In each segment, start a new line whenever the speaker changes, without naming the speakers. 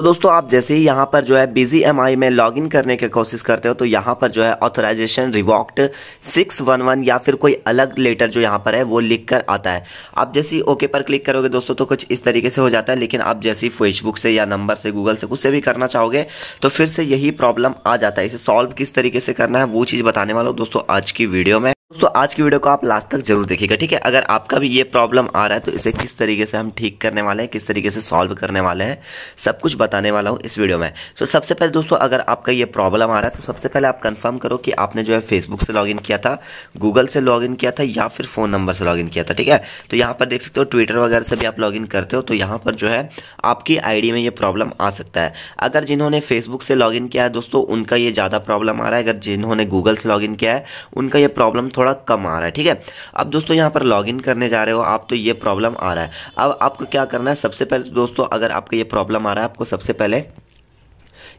तो दोस्तों आप जैसे ही यहाँ पर जो है बिजी एम में लॉग इन करने की कोशिश करते हो तो यहाँ पर जो है ऑथोराइजेशन रिवॉक्ट 611 या फिर कोई अलग लेटर जो यहाँ पर है वो लिख कर आता है आप जैसे ही ओके पर क्लिक करोगे दोस्तों तो कुछ इस तरीके से हो जाता है लेकिन आप जैसे ही फेसबुक से या नंबर से गूगल से कुछ से भी करना चाहोगे तो फिर से यही प्रॉब्लम आ जाता है इसे सॉल्व किस तरीके से करना है वो चीज़ बताने वाला हूँ दोस्तों आज की वीडियो में दोस्तों आज की वीडियो को आप लास्ट तक जरूर देखिएगा ठीक है अगर आपका भी ये प्रॉब्लम आ रहा है तो इसे किस तरीके से हम ठीक करने वाले हैं किस तरीके से सॉल्व करने वाले हैं सब कुछ बताने वाला हूँ इस वीडियो में तो सबसे पहले दोस्तों अगर आपका ये प्रॉब्लम आ रहा है तो सबसे पहले आप कंफर्म करो कि आपने जो है फेसबुक से इन किया था गूगल से इन किया था या फिर फ़ोन नंबर से इन किया था ठीक है तो यहाँ पर देख सकते हो ट्विटर वगैरह से भी आप इन करते हो तो यहाँ पर जो है आपकी आई में ये प्रॉब्लम आ सकता है अगर जिन्होंने फेसबुक से इन किया है दोस्तों उनका ये ज़्यादा प्रॉब्लम आ रहा है अगर जिन्होंने गूगल से इन किया है उनका यह प्रॉब्लम थोड़ा कम आ रहा है ठीक है अब दोस्तों यहाँ पर लॉग करने जा रहे हो आप तो ये प्रॉब्लम आ रहा है अब आपको क्या करना है सबसे पहले तो दोस्तों अगर आपको ये प्रॉब्लम आ रहा है आपको सबसे पहले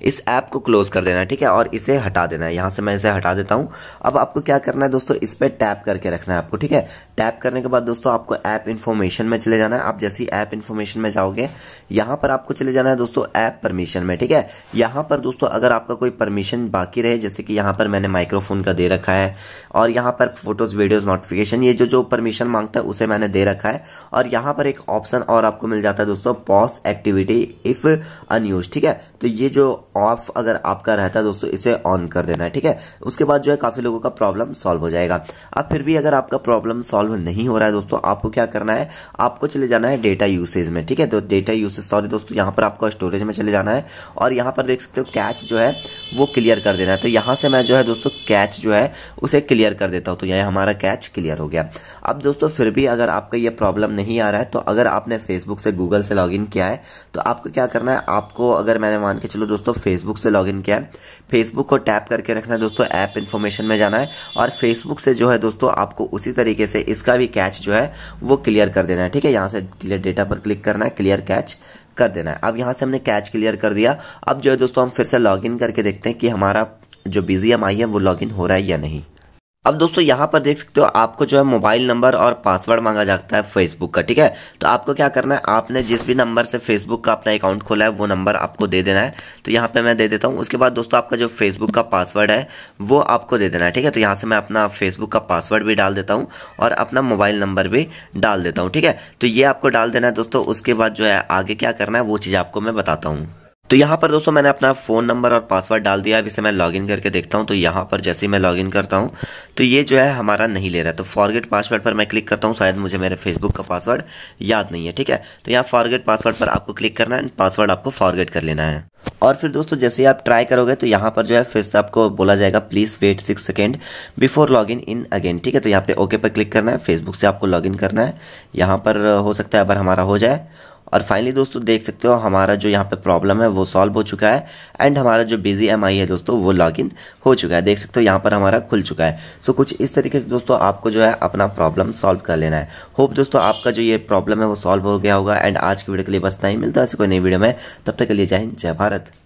इस ऐप को क्लोज कर देना है ठीक है और इसे हटा देना है यहां से मैं इसे हटा देता हूं अब आपको क्या करना है दोस्तों इस पर टैप करके रखना है आपको ठीक है टैप करने के बाद दोस्तों आपको ऐप इन्फॉर्मेशन में चले जाना है आप जैसी ऐप इन्फॉर्मेशन में जाओगे यहां पर आपको चले जाना है दोस्तों ऐप परमिशन में ठीक है यहां पर दोस्तों अगर आपका कोई परमिशन बाकी रहे जैसे कि यहां पर मैंने माइक्रोफोन का दे रखा है और यहां पर फोटोज वीडियोज नोटिफिकेशन ये जो जो परमिशन मांगता है उसे मैंने दे रखा है और यहां पर एक ऑप्शन और आपको मिल जाता है दोस्तों पॉस एक्टिविटी इफ अनयूज ठीक है तो ये जो ऑफ अगर आपका रहता है दोस्तों इसे ऑन कर देना है ठीक है उसके बाद जो है काफ़ी लोगों का प्रॉब्लम सॉल्व हो जाएगा अब फिर भी अगर आपका प्रॉब्लम सॉल्व नहीं हो रहा है दोस्तों आपको क्या करना है आपको चले जाना है डेटा यूसेज में ठीक है तो डेटा यूसेज सॉरी दोस्तों यहाँ पर आपको स्टोरेज में चले जाना है और यहाँ पर देख सकते हो कैच जो है वो क्लियर कर देना है तो यहाँ से मैं जो है दोस्तों कैच जो है उसे क्लियर कर देता हूँ तो यह हमारा कैच क्लियर हो गया अब दोस्तों फिर भी अगर आपका यह प्रॉब्लम नहीं आ रहा है तो अगर आपने फेसबुक से गूगल से लॉग किया है तो आपको क्या करना है आपको अगर मैंने मान के चलो दोस्तों दोस्तों फेसबुक से लॉग किया है फेसबुक को टैप करके रखना है दोस्तों ऐप इन्फॉर्मेशन में जाना है और फेसबुक से जो है दोस्तों आपको उसी तरीके से इसका भी कैच जो है वो क्लियर कर देना है ठीक है यहाँ से क्लियर डेटा पर क्लिक करना है क्लियर कैच कर देना है अब यहाँ से हमने कैच क्लियर कर दिया अब जो है दोस्तों हम फिर से लॉग करके देखते हैं कि हमारा जो बीजीएम आई है वो लॉग हो रहा है या नहीं अब दोस्तों यहाँ पर देख सकते हो आपको जो है मोबाइल नंबर और पासवर्ड मांगा जाता है फेसबुक का ठीक है तो आपको क्या करना है आपने जिस भी नंबर से फेसबुक का अपना अकाउंट खोला है वो नंबर आपको दे देना है तो यहाँ पे मैं दे देता हूँ उसके बाद दोस्तों आपका जो फेसबुक का पासवर्ड है वो आपको दे देना है ठीक है तो यहाँ से मैं अपना फेसबुक का पासवर्ड भी डाल देता हूँ और अपना मोबाइल नंबर भी डाल देता हूँ ठीक है तो ये आपको डाल देना है दोस्तों उसके बाद जो है आगे क्या करना है वो चीज़ आपको मैं बताता हूँ तो यहाँ पर दोस्तों मैंने अपना फ़ोन नंबर और पासवर्ड डाल दिया अब इसे मैं लॉगिन करके देखता हूँ तो यहाँ पर जैसे ही मैं लॉगिन करता हूँ तो ये जो है हमारा नहीं ले रहा तो फॉरगेट पासवर्ड पर मैं क्लिक करता हूँ शायद मुझे मेरे फेसबुक का पासवर्ड याद नहीं है ठीक है तो यहाँ फॉरगेट पासवर्ड पर आपको क्लिक करना है पासवर्ड आपको फॉरगेट कर लेना है और फिर दोस्तों जैसे ही आप ट्राई करोगे तो यहाँ पर जो है फिर से आपको बोला जाएगा please wait six second before log in in again ठीक है तो यहाँ पे ओके पर क्लिक करना है फेसबुक से आपको लॉग इन करना है यहाँ पर हो सकता है अगर हमारा हो जाए और फाइनली दोस्तों देख सकते हो हमारा जो यहाँ पे प्रॉब्लम है वो सॉल्व हो चुका है एंड हमारा जो बिजी एम है दोस्तों वो लॉगिन हो चुका है देख सकते हो यहाँ पर हमारा खुल चुका है सो so, कुछ इस तरीके से दोस्तों आपको जो है अपना प्रॉब्लम सॉल्व कर लेना है होप दोस्तों आपका जो ये प्रॉब्लम है वो सॉल्व हो गया होगा एंड आज की वीडियो के लिए बस नहीं मिलता ऐसे कोई नई वीडियो में तब तक के लिए जय हिंद जय भारत